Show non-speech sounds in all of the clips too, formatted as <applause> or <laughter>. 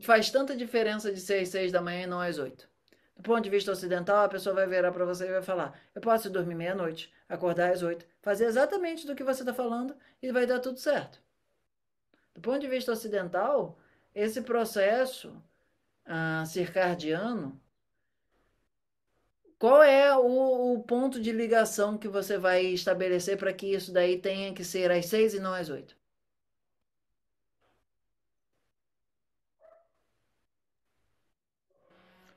faz tanta diferença de ser às seis da manhã e não às oito. Do ponto de vista ocidental, a pessoa vai virar para você e vai falar: eu posso dormir meia-noite, acordar às oito, fazer exatamente do que você está falando e vai dar tudo certo. Do ponto de vista ocidental, esse processo ah, circadiano, qual é o, o, ponto de ligação que você vai estabelecer para que isso daí tenha que ser às seis e não às oito?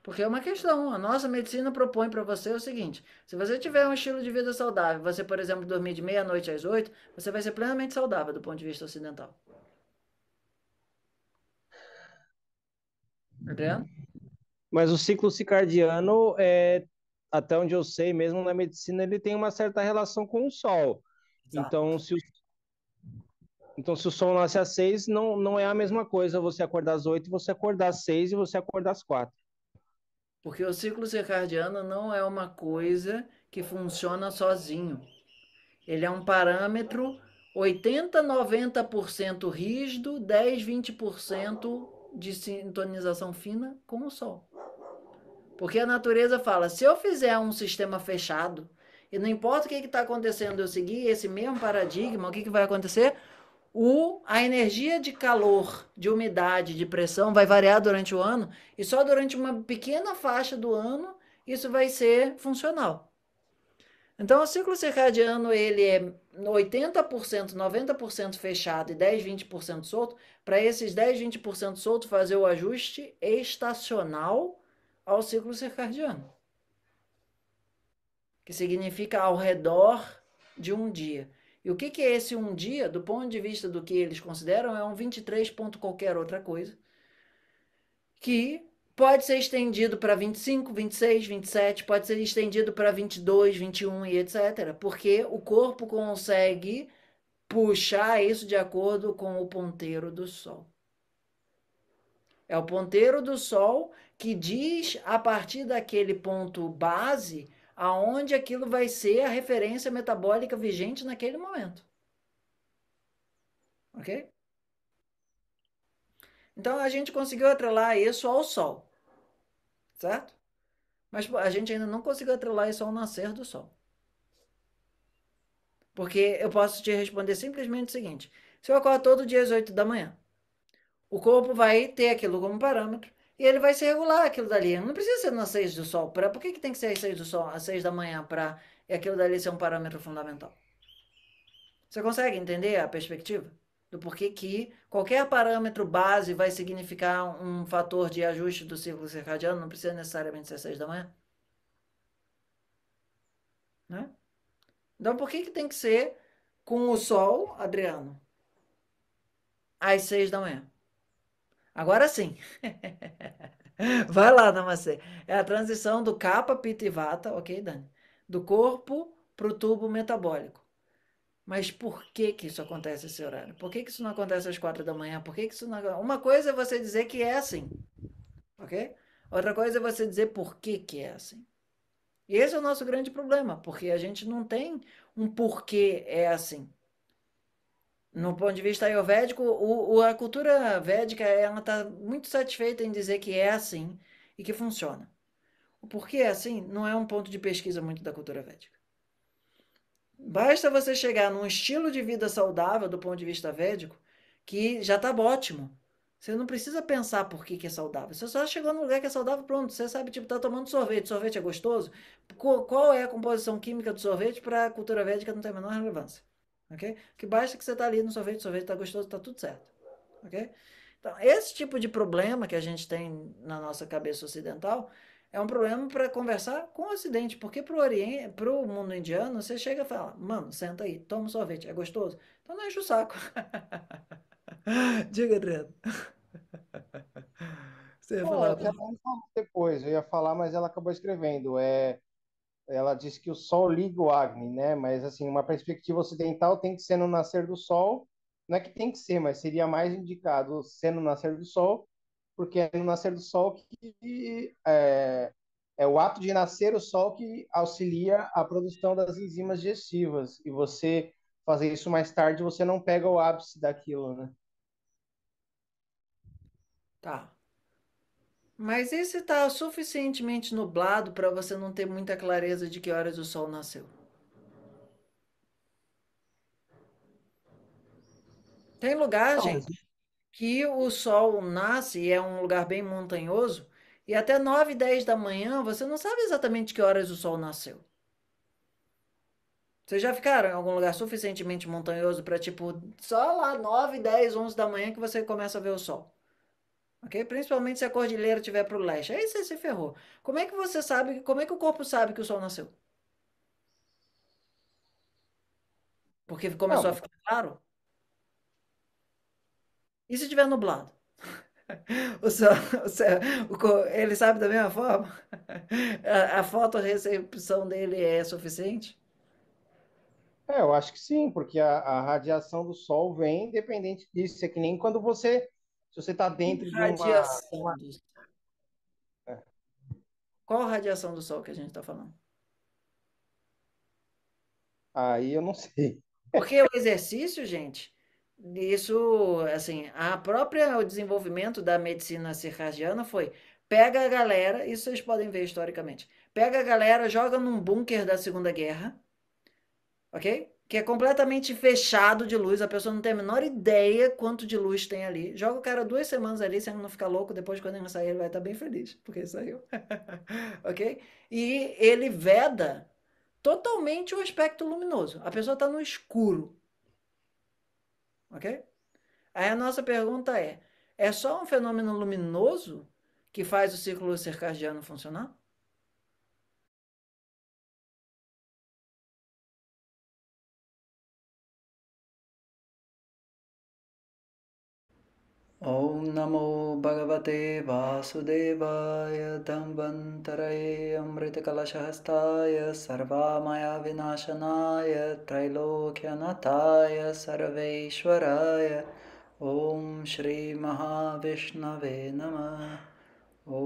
Porque é uma questão. A nossa medicina propõe para você o seguinte: se você tiver um estilo de vida saudável, você, por exemplo, dormir de meia-noite às oito, você vai ser plenamente saudável do ponto de vista ocidental. Entendeu? Mas o ciclo circadiano, é, até onde eu sei, mesmo na medicina, ele tem uma certa relação com o sol. Exato. Então, se o então, se o sol nasce às seis, não, não é a mesma coisa você acordar às oito, você acordar às seis e você acordar às quatro. Porque o ciclo circadiano não é uma coisa que funciona sozinho. Ele é um parâmetro 80, 90% rígido, 10, 20% de sintonização fina com o sol. Porque a natureza fala: se eu fizer um sistema fechado, e não importa o que está acontecendo, eu seguir esse mesmo paradigma, o que, que vai acontecer? o, a energia de calor, de umidade, de pressão vai variar durante o ano e só durante uma pequena faixa do ano isso vai ser funcional. Então, o ciclo circadiano ele é 80%, 90% fechado e 10, 20% solto. Para esses 10, 20% solto fazer o ajuste estacional ao ciclo circadiano, que significa ao redor de um dia. E o que, que é esse um dia, do ponto de vista do que eles consideram, é um 23 ponto qualquer outra coisa, que pode ser estendido para 25, 26, 27, pode ser estendido para 22, 21 e etc. Porque o corpo consegue puxar isso de acordo com o ponteiro do Sol. É o ponteiro do Sol que diz, a partir daquele ponto base, aonde aquilo vai ser a referência metabólica vigente naquele momento. Ok? Então a gente conseguiu atrelar isso ao sol, certo? Mas a gente ainda não conseguiu atrelar isso ao nascer do sol. Porque eu posso te responder simplesmente o seguinte: se eu acordo todo dia às 8 da manhã, o corpo vai ter aquilo como parâmetro, e ele vai se regular aquilo dali. Não precisa ser nas seis do sol. Pra, por que, que tem que ser às seis do sol, às seis da manhã, para aquilo dali ser um parâmetro fundamental? Você consegue entender a perspectiva? Do porquê que qualquer parâmetro base vai significar um fator de ajuste do ciclo circadiano, não precisa necessariamente ser às seis da manhã. Né? Então, por que, que tem que ser com o sol, Adriano, às seis da manhã? Agora sim. <laughs> Vai lá, Namastê. É a transição do capa, pita e vata, ok, Dani? Do corpo para o tubo metabólico. Mas por que que isso acontece esse horário? Por que que isso não acontece às quatro da manhã? Por que que isso não... Uma coisa é você dizer que é assim, ok? Outra coisa é você dizer por que que é assim. E esse é o nosso grande problema, porque a gente não tem um porquê é assim no ponto de vista ayurvédico, o, o, a cultura védica ela está muito satisfeita em dizer que é assim e que funciona. O porquê é assim não é um ponto de pesquisa muito da cultura védica. Basta você chegar num estilo de vida saudável do ponto de vista védico, que já está ótimo. Você não precisa pensar por que, que é saudável. Você só chegou num lugar que é saudável, pronto. Você sabe, tipo, tá tomando sorvete. Sorvete é gostoso? Qual é a composição química do sorvete para a cultura védica não tem a menor relevância ok? Que basta é que você está ali no sorvete, sorvete está gostoso, está tudo certo, ok? Então, esse tipo de problema que a gente tem na nossa cabeça ocidental é um problema para conversar com o Ocidente, porque para o mundo indiano você chega e fala, mano, senta aí, toma um sorvete, é gostoso? Então não enche o saco. <laughs> Diga, Adriano. <laughs> Você ia Pô, Eu ia depois, eu ia falar, mas ela acabou escrevendo. É, ela disse que o sol liga o Agni, né? Mas assim, uma perspectiva ocidental tem que ser no nascer do sol, não é que tem que ser, mas seria mais indicado ser no nascer do sol, porque é no nascer do sol que é, é o ato de nascer o sol que auxilia a produção das enzimas digestivas. E você fazer isso mais tarde, você não pega o ápice daquilo, né? Tá. Mas esse está suficientemente nublado para você não ter muita clareza de que horas o sol nasceu. Tem lugar, então, gente, né? que o sol nasce e é um lugar bem montanhoso, e até 9, 10 da manhã você não sabe exatamente que horas o sol nasceu. Vocês já ficaram em algum lugar suficientemente montanhoso para, tipo, só lá 9, 10, 11 da manhã que você começa a ver o sol? ok? Principalmente se a cordilheira estiver para o leste. Aí você se ferrou. Como é que você sabe, como é que o corpo sabe que o sol nasceu? Porque começou Não. a ficar claro? E se estiver nublado? <laughs> O sol, o o, ele sabe da mesma forma? <laughs> A, a fotorecepção dele é suficiente? É, eu acho que sim, porque a, a radiação do sol vem independente disso. É que nem quando você se você está dentro radiação de uma... Do... É. Qual a radiação do Sol que a gente está falando? Aí eu não sei. Porque o exercício, gente, isso, assim, a própria o desenvolvimento da medicina circadiana foi pega a galera, isso vocês podem ver historicamente, pega a galera, joga num bunker da Segunda Guerra, ok? que é completamente fechado de luz, a pessoa não tem a menor ideia quanto de luz tem ali. Joga o cara duas semanas ali, se ele não ficar louco, depois quando ele sair, ele vai estar tá bem feliz, porque ele saiu. <laughs> ok? E ele veda totalmente o aspecto luminoso. A pessoa está no escuro. Ok? Aí a nossa pergunta é: é só um fenômeno luminoso que faz o círculo circadiano funcionar? ॐ नमो भगवते वासुदेवाय धन्वन्तरये अमृतकलशहस्ताय सर्वामयाविनाशनाय त्रैलोक्यनथाय सर्वैश्वराय ॐ श्रीमहाविष्णवे नमः ॐ